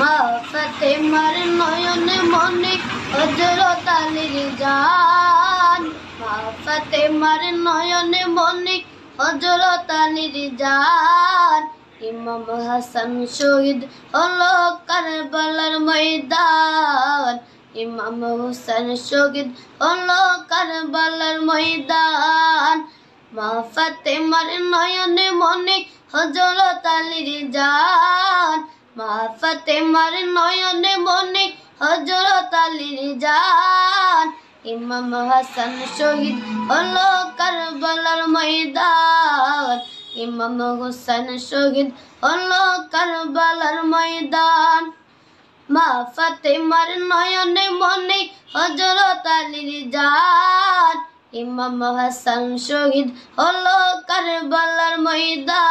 মা ফাতেমার নয়ন মনে হজরত আলীর জান মা ফাতেমার নয়ন মনে হজরত আলীর জান ইমাম হাসান শহীদ হলো কারবালার ময়দান ইমাম হোসেন শহীদ হলো কারবালার ময়দান মা ফাতেমার নয়নে মনে হজরত আলীর জান মা ফাতেমার নয়নে মনে হজরত আলীর জান ইমাম হাসান শহীদ হলো কারবালার ময়দান ইমাম হোসেন শহীদ হলো কারবালার ময়দান মা ফাতেমার নয়নে মনে হজরত আলীর জান ইমাম হাসান শহীদ হলো কারবালার ময়দান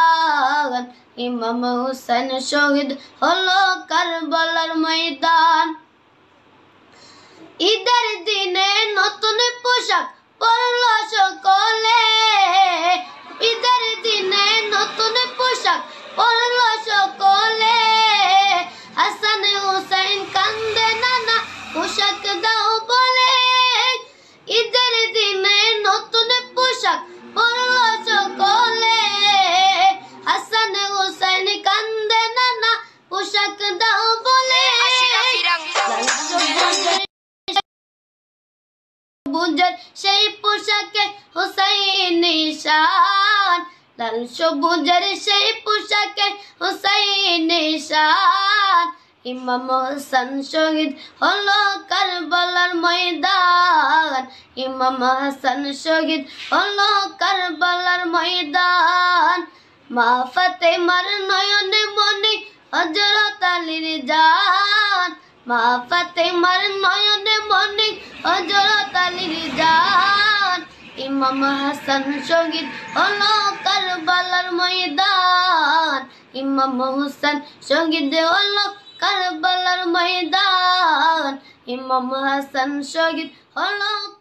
ইমাম হুসেন শহীদ হলো কারবালার ময়দান ঈদের দিনে নতুন পোশাক পরল সকলে সবুজের সেই পোশাকে হুসাইন নিশান লাল সবুজের সেই পোশাকে হুসাইন নিশান ইমাম হাসান শহীদ হলো কারবালার ময়দান ইমাম হাসান শহীদ হলো কারবালার ময়দান মা ফাতে মার নয়নে মনে হজরত আলীর জান মা ফাতে মার নয়নে মনে হজরত ইমাম হাসান শহীদ হলো কারবালার ময়দান ইমাম হোসেন শহীদ হলো কারবালার ময়দান ইমাম হাসান শহীদ হলো